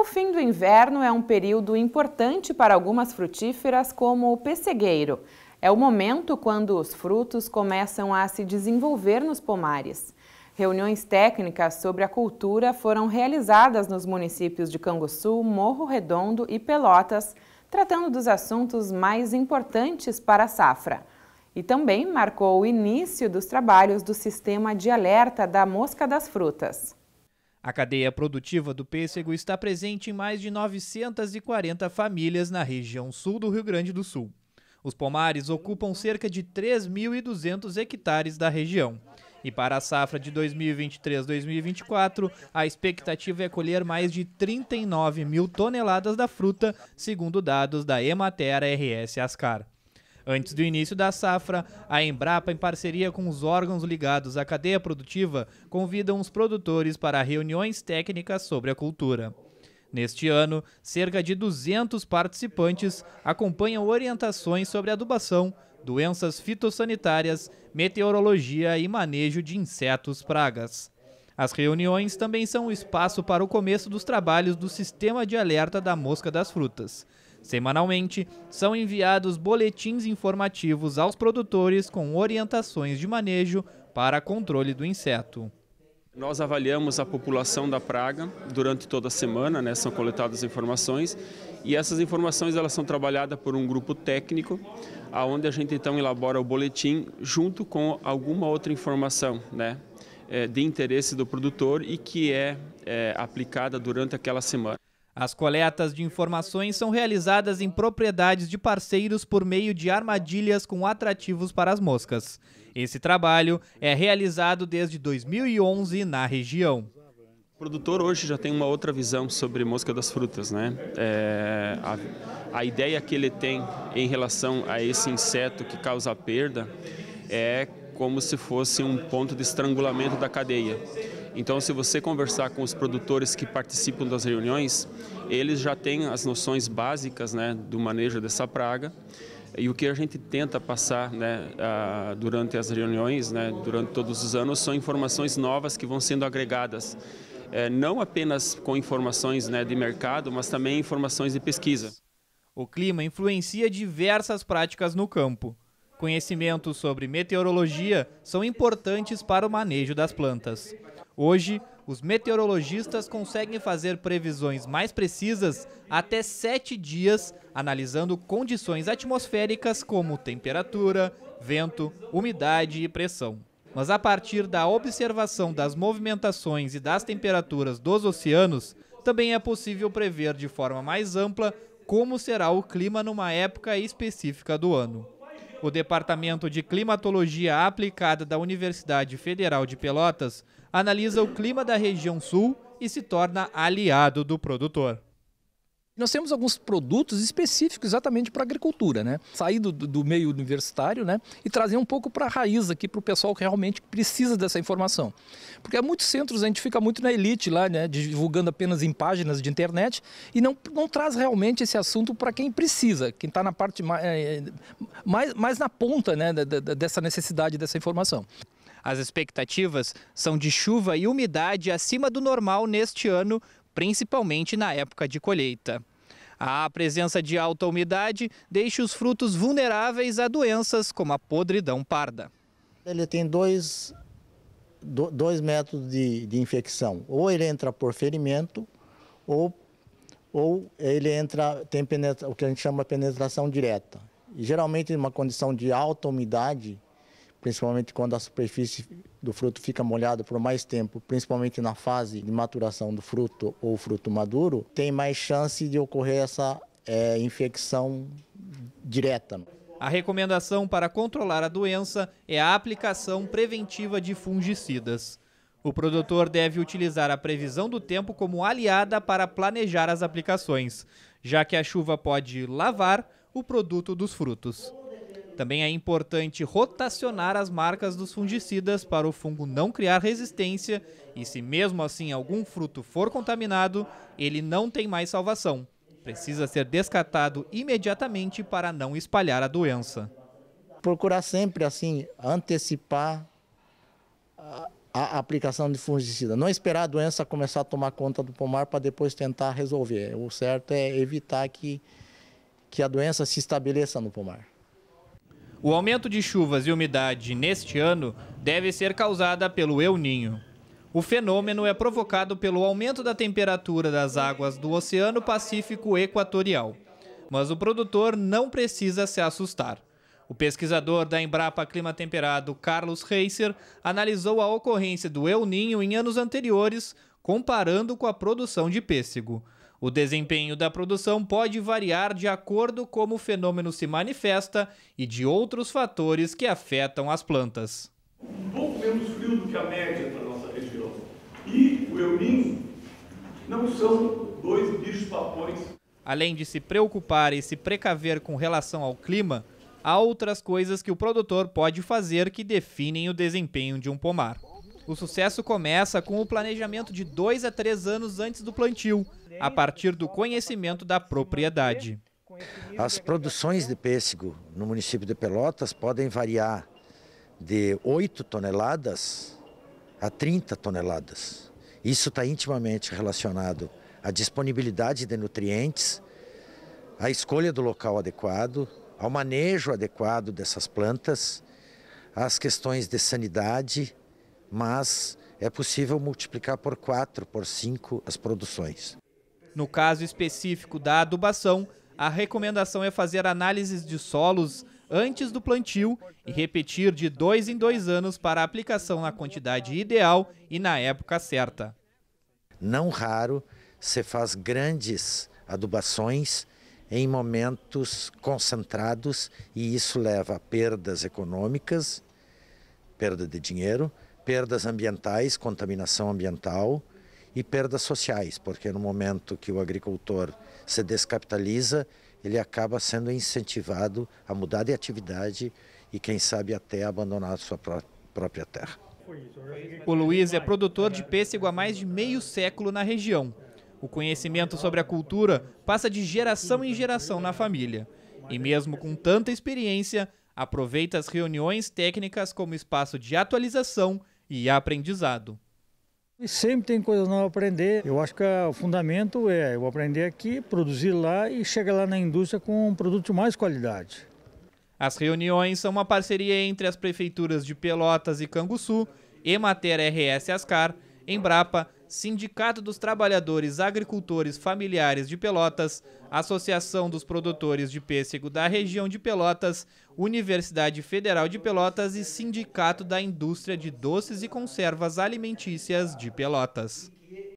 O fim do inverno é um período importante para algumas frutíferas, como o pessegueiro. É o momento quando os frutos começam a se desenvolver nos pomares. Reuniões técnicas sobre a cultura foram realizadas nos municípios de Canguçu, Morro Redondo e Pelotas, tratando dos assuntos mais importantes para a safra. E também marcou o início dos trabalhos do sistema de alerta da mosca das frutas. A cadeia produtiva do pêssego está presente em mais de 940 famílias na região sul do Rio Grande do Sul. Os pomares ocupam cerca de 3.200 hectares da região. E para a safra de 2023-2024, a expectativa é colher mais de 39 mil toneladas da fruta, segundo dados da Emater RS Ascar. Antes do início da safra, a Embrapa, em parceria com os órgãos ligados à cadeia produtiva, convidam os produtores para reuniões técnicas sobre a cultura. Neste ano, cerca de 200 participantes acompanham orientações sobre adubação, doenças fitossanitárias, meteorologia e manejo de insetos pragas. As reuniões também são o espaço para o começo dos trabalhos do Sistema de Alerta da Mosca das Frutas. Semanalmente, são enviados boletins informativos aos produtores com orientações de manejo para controle do inseto. Nós avaliamos a população da praga durante toda a semana, né, são coletadas informações e essas informações elas são trabalhadas por um grupo técnico, aonde a gente então elabora o boletim junto com alguma outra informação, né, é, de interesse do produtor e que é, é aplicada durante aquela semana. As coletas de informações são realizadas em propriedades de parceiros por meio de armadilhas com atrativos para as moscas. Esse trabalho é realizado desde 2011 na região. O produtor hoje já tem uma outra visão sobre mosca das frutas, né? É, a, a ideia que ele tem em relação a esse inseto que causa a perda é como se fosse um ponto de estrangulamento da cadeia. Então, se você conversar com os produtores que participam das reuniões, eles já têm as noções básicas né, do manejo dessa praga. E o que a gente tenta passar né, durante as reuniões, né, durante todos os anos, são informações novas que vão sendo agregadas. É, não apenas com informações né, de mercado, mas também informações de pesquisa. O clima influencia diversas práticas no campo. Conhecimentos sobre meteorologia são importantes para o manejo das plantas. Hoje, os meteorologistas conseguem fazer previsões mais precisas até sete dias, analisando condições atmosféricas como temperatura, vento, umidade e pressão. Mas a partir da observação das movimentações e das temperaturas dos oceanos, também é possível prever de forma mais ampla como será o clima numa época específica do ano. O Departamento de Climatologia Aplicada da Universidade Federal de Pelotas analisa o clima da região sul e se torna aliado do produtor. Nós temos alguns produtos específicos exatamente para a agricultura, né? Sair do, do, meio universitário, né? E trazer um pouco para a raiz aqui, para o pessoal que realmente precisa dessa informação. Porque há muitos centros, a gente fica muito na elite lá, né? Divulgando apenas em páginas de internet e não, não traz realmente esse assunto para quem precisa, quem está na parte mais, eh, mais, mais na ponta, né? Dessa necessidade dessa informação. As expectativas são de chuva e umidade acima do normal neste ano, principalmente na época de colheita. A presença de alta umidade deixa os frutos vulneráveis a doenças como a podridão parda. Ele tem dois, dois métodos de, de infecção. Ou ele entra por ferimento ou, ou ele entra, tem penetra, o que a gente chama de penetração direta. E geralmente, em uma condição de alta umidade, principalmente quando a superfície do fruto fica molhada por mais tempo, principalmente na fase de maturação do fruto ou fruto maduro, tem mais chance de ocorrer essa é, infecção direta. A recomendação para controlar a doença é a aplicação preventiva de fungicidas. O produtor deve utilizar a previsão do tempo como aliada para planejar as aplicações, já que a chuva pode lavar o produto dos frutos. Também é importante rotacionar as marcas dos fungicidas para o fungo não criar resistência e, se mesmo assim algum fruto for contaminado, ele não tem mais salvação. Precisa ser descartado imediatamente para não espalhar a doença. Procurar sempre assim antecipar a, aplicação de fungicida. Não esperar a doença começar a tomar conta do pomar para depois tentar resolver. O certo é evitar que, que a doença se estabeleça no pomar. O aumento de chuvas e umidade neste ano deve ser causada pelo El Ninho. O fenômeno é provocado pelo aumento da temperatura das águas do Oceano Pacífico Equatorial. Mas o produtor não precisa se assustar. O pesquisador da Embrapa Clima Temperado, Carlos Reiser, analisou a ocorrência do El Ninho em anos anteriores, comparando com a produção de pêssego. O desempenho da produção pode variar de acordo como o fenômeno se manifesta e de outros fatores que afetam as plantas. Um pouco menos frio do que a média para nossa região. E o não são dois bichos papões. Além de se preocupar e se precaver com relação ao clima, há outras coisas que o produtor pode fazer que definem o desempenho de um pomar. O sucesso começa com o planejamento de dois a três anos antes do plantio, a partir do conhecimento da propriedade. As produções de pêssego no município de Pelotas podem variar de 8 toneladas a 30 toneladas. Isso está intimamente relacionado à disponibilidade de nutrientes, à escolha do local adequado, ao manejo adequado dessas plantas, às questões de sanidade, mas é possível multiplicar por quatro, por cinco as produções. No caso específico da adubação, a recomendação é fazer análises de solos antes do plantio e repetir de dois em dois anos para a aplicação na quantidade ideal e na época certa. Não raro se faz grandes adubações em momentos concentrados e isso leva a perdas econômicas, perda de dinheiro perdas ambientais, contaminação ambiental e perdas sociais, porque no momento que o agricultor se descapitaliza, ele acaba sendo incentivado a mudar de atividade e, quem sabe, até abandonar sua própria terra. O Luiz é produtor de pêssego há mais de meio século na região. O conhecimento sobre a cultura passa de geração em geração na família. E mesmo com tanta experiência, aproveita as reuniões técnicas como espaço de atualização e aprendizado. E sempre tem coisas novas a aprender. Eu acho que ah, o fundamento é eu aprender aqui, produzir lá e chegar lá na indústria com um produto de mais qualidade. As reuniões são uma parceria entre as prefeituras de Pelotas e Canguçu, Emater RS Ascar, Embrapa, Sindicato dos Trabalhadores Agricultores Familiares de Pelotas, Associação dos Produtores de Pêssego da Região de Pelotas, Universidade Federal de Pelotas e Sindicato da Indústria de Doces e Conservas Alimentícias de Pelotas.